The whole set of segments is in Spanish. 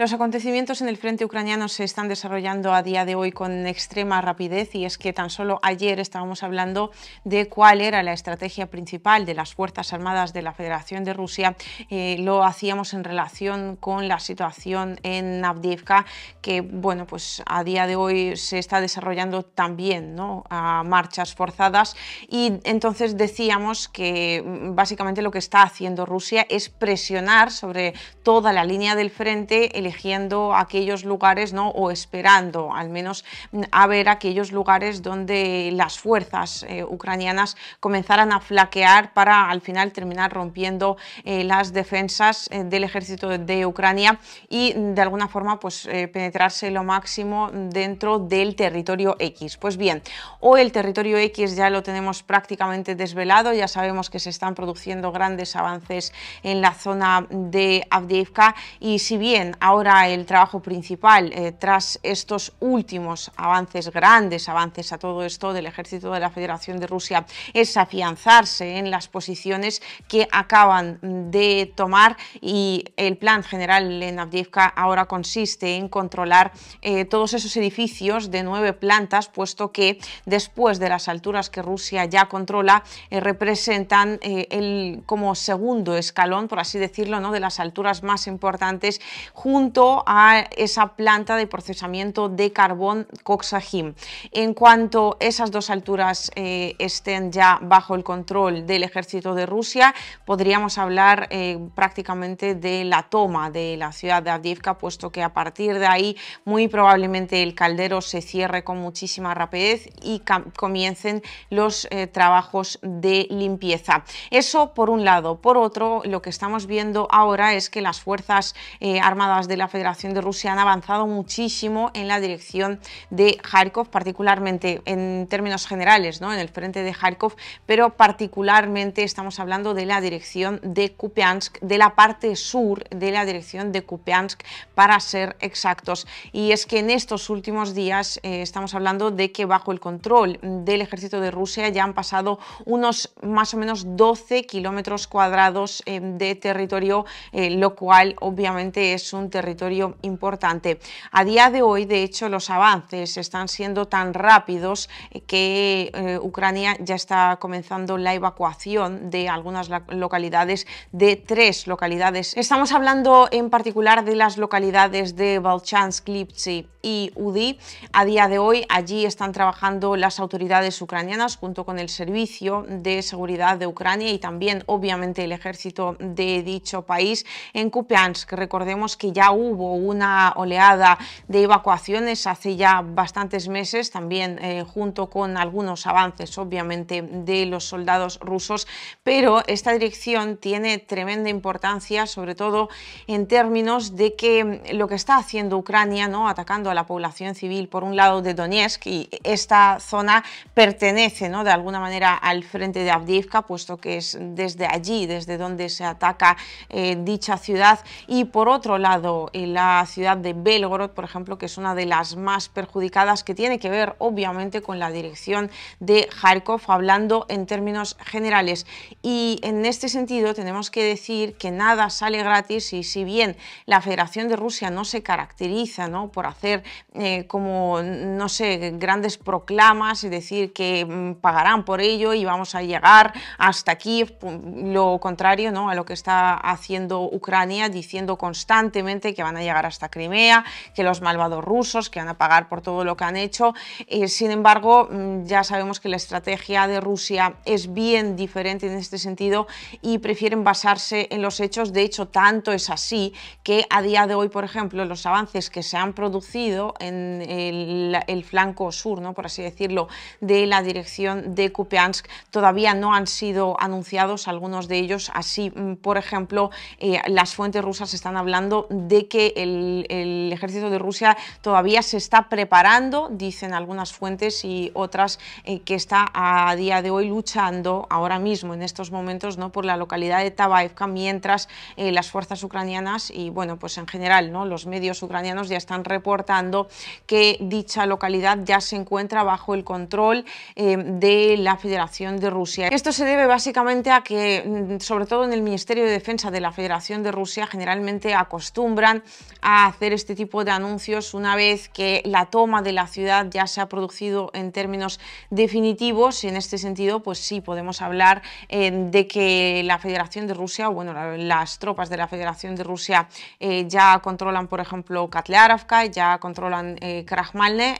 Los acontecimientos en el frente ucraniano se están desarrollando a día de hoy con extrema rapidez y es que tan solo ayer estábamos hablando de cuál era la estrategia principal de las Fuerzas Armadas de la Federación de Rusia. Eh, lo hacíamos en relación con la situación en Avdiivka, que bueno, pues a día de hoy se está desarrollando también ¿no? a marchas forzadas y entonces decíamos que mm, básicamente lo que está haciendo Rusia es presionar sobre toda la línea del frente el aquellos lugares, ¿no? o esperando al menos mm, a ver aquellos lugares donde las fuerzas eh, ucranianas comenzaran a flaquear para al final terminar rompiendo eh, las defensas eh, del ejército de Ucrania y mm, de alguna forma pues penetrarse lo máximo dentro del territorio X. Pues bien, hoy el territorio X ya lo tenemos prácticamente desvelado, ya sabemos que se están produciendo grandes avances en la zona de Avdiivka y si bien ahora ahora el trabajo principal eh, tras estos últimos avances, grandes avances a todo esto del ejército de la Federación de Rusia, es afianzarse en las posiciones que acaban de tomar y el plan general en Navdivka ahora consiste en controlar eh, todos esos edificios de nueve plantas, puesto que después de las alturas que Rusia ya controla, eh, representan el como segundo escalón, por así decirlo, ¿no? de las alturas más importantes junto a esa planta de procesamiento de carbón Coxahim. En cuanto esas dos alturas eh, estén ya bajo el control del ejército de Rusia, podríamos hablar eh, prácticamente de la toma de la ciudad de Avdiivka, puesto que a partir de ahí muy probablemente el caldero se cierre con muchísima rapidez y comiencen los eh, trabajos de limpieza. Eso por un lado. Por otro, lo que estamos viendo ahora es que las fuerzas armadas de la Federación de Rusia han avanzado muchísimo en la dirección de Kharkov, particularmente en términos generales, ¿no? en el frente de Kharkov, pero particularmente estamos hablando de la dirección de Kupiansk, de la parte sur de la dirección de Kupiansk, para ser exactos. Y es que en estos últimos días eh, estamos hablando de que bajo el control del ejército de Rusia ya han pasado unos más o menos 12 kilómetros cuadrados eh, de territorio, eh, lo cual obviamente es un territorio territorio importante. A día de hoy, de hecho, los avances están siendo tan rápidos que eh, Ucrania ya está comenzando la evacuación de algunas localidades, de tres localidades. Estamos hablando en particular de las localidades de Balchansk, Lipsi y Udi. A día de hoy allí están trabajando las autoridades ucranianas junto con el Servicio de Seguridad de Ucrania y también obviamente el ejército de dicho país. En Kupiansk recordemos que ya hubo una oleada de evacuaciones hace ya bastantes meses, también eh, junto con algunos avances, obviamente, de los soldados rusos, pero esta dirección tiene tremenda importancia, sobre todo en términos de que lo que está haciendo Ucrania, ¿no? atacando a la población civil, por un lado de Donetsk, y esta zona pertenece ¿no? de alguna manera al frente de Avdivka puesto que es desde allí, desde donde se ataca eh, dicha ciudad, y por otro lado en la ciudad de Belgorod, por ejemplo, que es una de las más perjudicadas, que tiene que ver, obviamente, con la dirección de Kharkov, hablando en términos generales. Y en este sentido, tenemos que decir que nada sale gratis y si bien la Federación de Rusia no se caracteriza ¿no? por hacer eh, como, no sé, grandes proclamas y decir que mm, pagarán por ello y vamos a llegar hasta aquí, lo contrario ¿no? a lo que está haciendo Ucrania, diciendo constantemente que van a llegar hasta Crimea, que los malvados rusos, que van a pagar por todo lo que han hecho. Eh, sin embargo, mm, ya sabemos que la estrategia de Rusia es bien diferente en este sentido y prefieren basarse en los hechos. De hecho, tanto es así que a día de hoy, por ejemplo, los avances que se han producido en el, flanco sur, ¿no? por así decirlo, de la dirección de Kupiansk todavía no han sido anunciados, algunos de ellos así. Mm, por ejemplo, eh, las fuentes rusas están hablando de que el, ejército de Rusia todavía se está preparando, dicen algunas fuentes y otras, eh, que está a día de hoy luchando ahora mismo, en estos momentos, ¿no? por la localidad de Tabaevka, mientras eh, las fuerzas ucranianas y, bueno, pues en general, ¿no? los medios ucranianos ya están reportando que dicha localidad ya se encuentra bajo el control eh, de la Federación de Rusia. Esto se debe básicamente a que, mm, sobre todo en el Ministerio de Defensa de la Federación de Rusia, generalmente acostumbra a hacer este tipo de anuncios una vez que la toma de la ciudad ya se ha producido en términos definitivos. y En este sentido, pues sí, podemos hablar eh, de que la Federación de Rusia, bueno, las tropas de la Federación de Rusia eh, ya controlan, por ejemplo, Katlearovka, ya controlan eh,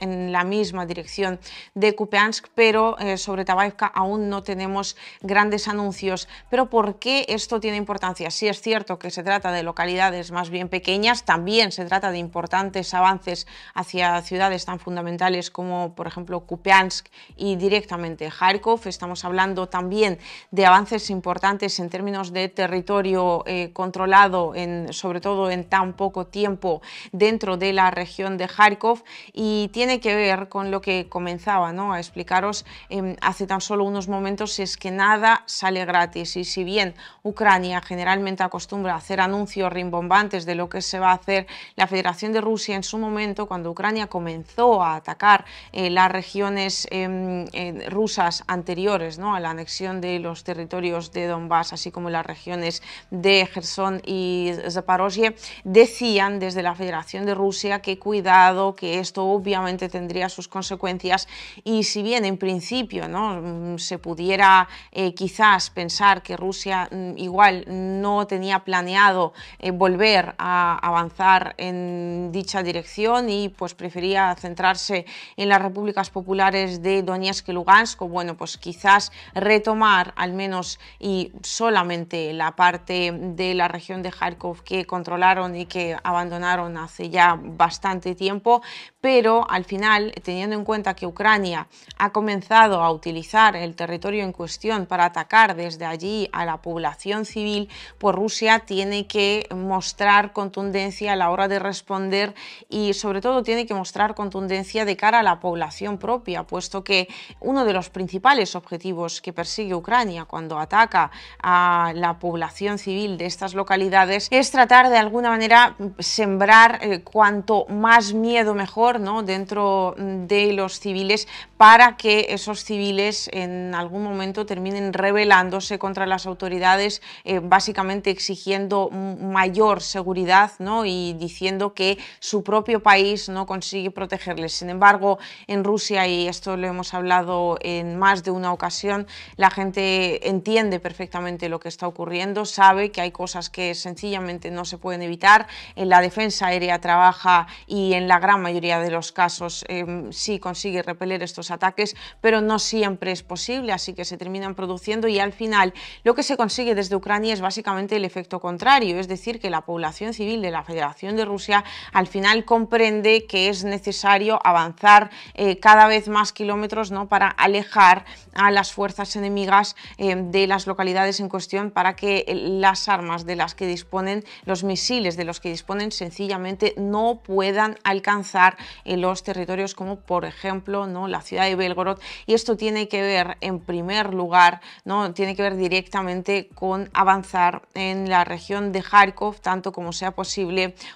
en la misma dirección de Kupiansk, pero eh, sobre Tabaevka aún no tenemos grandes anuncios. Pero ¿por qué esto tiene importancia? Si es cierto que se trata de localidades más bien pequeñas, también se trata de importantes avances hacia ciudades tan fundamentales como, por ejemplo, Kupiansk y directamente Kharkov. Estamos hablando también de avances importantes en términos de territorio eh, controlado, en, sobre todo en tan poco tiempo dentro de la región de Kharkov y tiene que ver con lo que comenzaba ¿no? a explicaros em, hace tan solo unos momentos, es que nada sale gratis y si bien Ucrania generalmente acostumbra a hacer anuncios rimbombantes de lo que es se va a hacer la Federación de Rusia en su momento, cuando Ucrania comenzó a atacar eh, las regiones em, eh, rusas anteriores ¿no? a la anexión de los territorios de Donbass, así como las regiones de Gerson y Zaporozhye, decían desde la Federación de Rusia que cuidado, que esto obviamente tendría sus consecuencias y si bien en principio ¿no? Mm, se pudiera eh, quizás pensar que Rusia mm, igual no tenía planeado volver a, avanzar en dicha dirección y pues prefería centrarse en las repúblicas populares de Donetsk y Lugansk, bueno, pues quizás retomar al menos y solamente la parte de la región de Kharkov que controlaron y que abandonaron hace ya bastante tiempo, pero al final, teniendo en cuenta que Ucrania ha comenzado a utilizar el territorio en cuestión para atacar desde allí a la población civil, pues Rusia tiene que mostrar contundencia a la hora de responder y sobre todo tiene que mostrar contundencia de cara a la población propia, puesto que uno de los principales objetivos que persigue Ucrania cuando ataca a la población civil de estas localidades es tratar de alguna manera sembrar eh, cuanto más miedo mejor ¿no? dentro de los civiles para que esos civiles en algún momento terminen rebelándose contra las autoridades, eh, básicamente exigiendo mayor seguridad ¿no? y diciendo que su propio país no consigue protegerles. Sin embargo, en Rusia, y esto lo hemos hablado en más de una ocasión, la gente entiende perfectamente lo que está ocurriendo, sabe que hay cosas que sencillamente no se pueden evitar. En la defensa aérea trabaja y en la gran mayoría de los casos em, sí consigue repeler estos ataques, pero no siempre es posible, así que se terminan produciendo y al final lo que se consigue desde Ucrania es básicamente el efecto contrario, es decir, que la población civil de la Federación de Rusia al final comprende que es necesario avanzar eh, cada vez más kilómetros ¿no? para alejar a las fuerzas enemigas eh, de las localidades en cuestión para que eh, las armas de las que disponen, los misiles de los que disponen sencillamente no puedan alcanzar los territorios como por ejemplo ¿no? la ciudad de Belgorod y esto tiene que ver en primer lugar, ¿no? tiene que ver directamente con avanzar en la región de Kharkov tanto como sea posible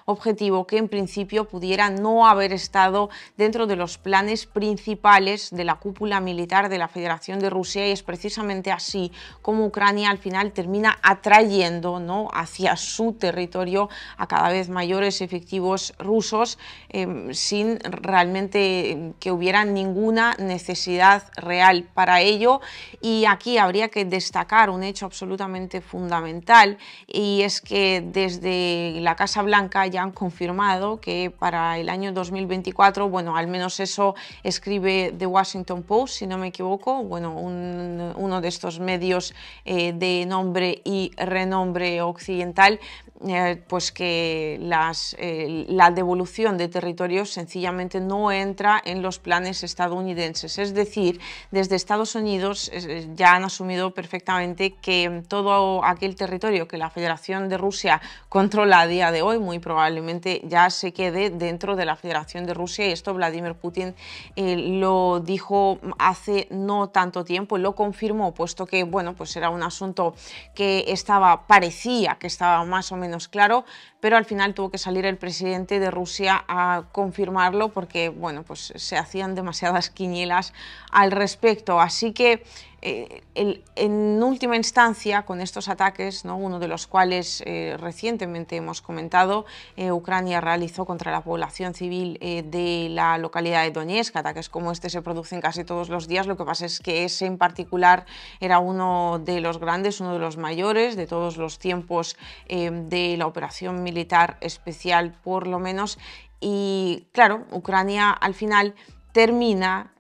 objetivo que en principio pudiera no haber estado dentro de los planes principales de la cúpula militar de la Federación de Rusia y es precisamente así como Ucrania al final termina atrayendo ¿no? hacia su territorio a cada vez mayores efectivos rusos em, sin realmente que hubiera ninguna necesidad real para ello y aquí habría que destacar un hecho absolutamente fundamental y es que desde la Casa Blanca ya han confirmado que para el año 2024, bueno, al menos eso escribe The Washington Post, si no me equivoco, bueno, uno de estos medios eh, de nombre y renombre occidental, eh, pues que las, eh, la devolución de territorios sencillamente no entra en los planes estadounidenses. Es decir, desde Estados Unidos ya han asumido perfectamente que todo aquel territorio que la Federación de Rusia controla a día de hoy, muy probablemente ya se quede dentro de la Federación de Rusia y esto Vladimir Putin eh, lo dijo hace no tanto tiempo, lo confirmó, puesto que bueno, pues era un asunto que estaba, parecía que estaba más o menos claro, pero al final tuvo que salir el presidente de Rusia a confirmarlo porque bueno, pues se hacían demasiadas quinielas al respecto. Así que eh, en última instancia, con estos ataques, uno de los cuales eh, recientemente hemos comentado, eh, Ucrania realizó contra la población civil de la localidad de Donetsk. Ataques como este se producen casi todos los días. Lo que pasa es que ese en particular era uno de los grandes, uno de los mayores de todos los tiempos de la operación militar especial, por lo menos. Y claro, Ucrania al final termina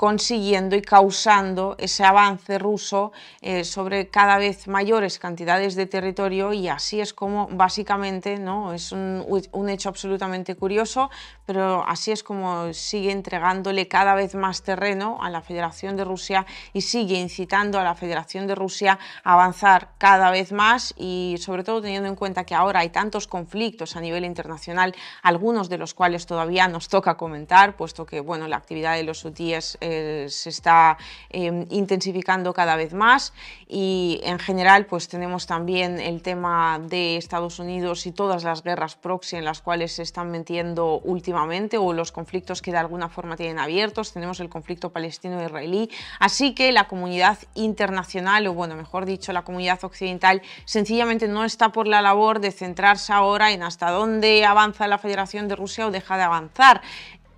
consiguiendo y causando ese avance ruso eh, sobre cada vez mayores cantidades de territorio y así es como básicamente, ¿no? es un, hecho absolutamente curioso, pero así es como sigue entregándole cada vez más terreno a la Federación de Rusia y sigue incitando a la Federación de Rusia a avanzar cada vez más y sobre todo teniendo en cuenta que ahora hay tantos conflictos a nivel internacional, algunos de los cuales todavía nos toca comentar, puesto que bueno, la actividad de los UTI eh, se está eh, intensificando cada vez más y en general pues tenemos también el tema de Estados Unidos y todas las guerras proxy en las cuales se están metiendo últimamente o los conflictos que de alguna forma tienen abiertos, tenemos el conflicto palestino-israelí, así que la comunidad internacional o bueno, mejor dicho, la comunidad occidental sencillamente no está por la labor de centrarse ahora en hasta dónde avanza la Federación de Rusia o deja de avanzar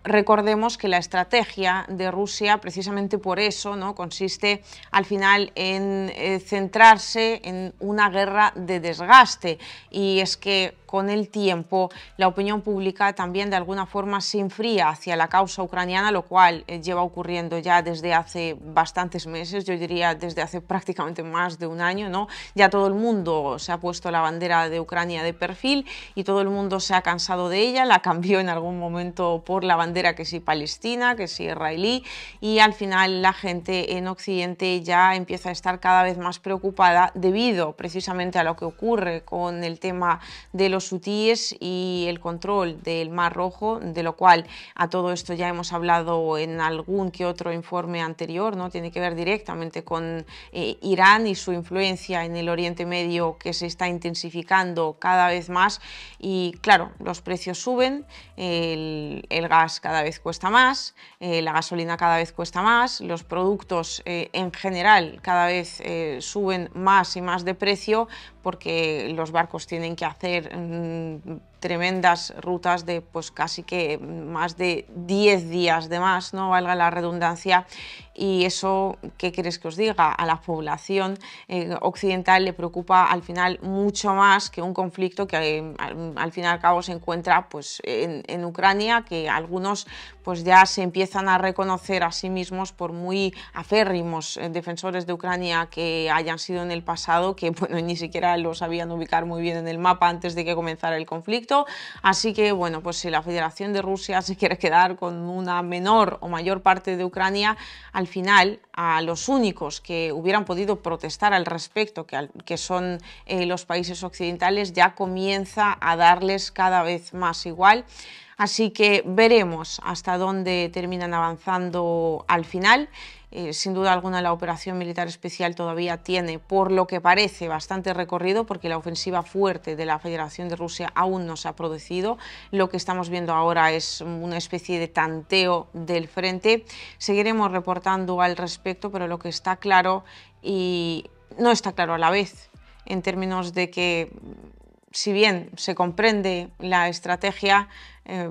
recordemos que la estrategia de Rusia, precisamente por eso, ¿no? consiste al final en eh, centrarse en una guerra de desgaste. Y es que con el tiempo la opinión pública también de alguna forma se enfría hacia la causa ucraniana, lo cual eh, lleva ocurriendo ya desde hace bastantes meses, yo diría desde hace prácticamente más de un año. ¿no? Ya todo el mundo se ha puesto la bandera de Ucrania de perfil y todo el mundo se ha cansado de ella, la cambió en algún momento por la bandera que sí palestina, que si israelí y al final la gente en Occidente ya empieza a estar cada vez más preocupada debido precisamente a lo que ocurre con el tema de los hutíes y el control del Mar Rojo, de lo cual a todo esto ya hemos hablado en algún que otro informe anterior, ¿no? tiene que ver directamente con eh, Irán y su influencia en el Oriente Medio que se está intensificando cada vez más y claro, los precios suben, el gas cada vez cuesta más, eh, la gasolina cada vez cuesta más, los productos eh, en general cada vez eh, suben más y más de precio porque los barcos tienen que hacer... Mm, tremendas rutas de pues casi que más de 10 días de más, no valga la redundancia, y eso, ¿qué queréis que os diga? A la población eh, occidental le preocupa al final mucho más que un conflicto que eh, al, fin y al cabo se encuentra pues, en, Ucrania, que algunos pues, ya se empiezan a reconocer a sí mismos por muy aférrimos eh, defensores de Ucrania que hayan sido en el pasado, que bueno, ni siquiera lo sabían ubicar muy bien en el mapa antes de que comenzara el conflicto Así que, bueno, pues si la Federación de Rusia se quiere quedar con una menor o mayor parte de Ucrania, al final a los únicos que hubieran podido protestar al respecto, que, son eh, los países occidentales, ya comienza a darles cada vez más igual. Así que veremos hasta dónde terminan avanzando al final. Eh, sin duda alguna la operación militar especial todavía tiene, por lo que parece, bastante recorrido porque la ofensiva fuerte de la Federación de Rusia aún no se ha producido. Lo que estamos viendo ahora es una especie de tanteo del frente. Seguiremos reportando al respecto, pero lo que está claro y no está claro a la vez en términos de que si bien se comprende la estrategia, eh,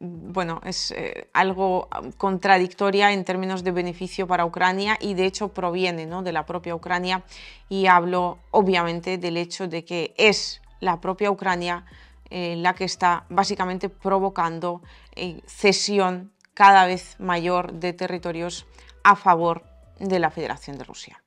bueno, es eh, algo contradictoria en términos de beneficio para Ucrania y de hecho proviene de la propia Ucrania y hablo obviamente del hecho de que es la propia Ucrania eh, la que está básicamente provocando cesión cada vez mayor de territorios a favor de la Federación de Rusia.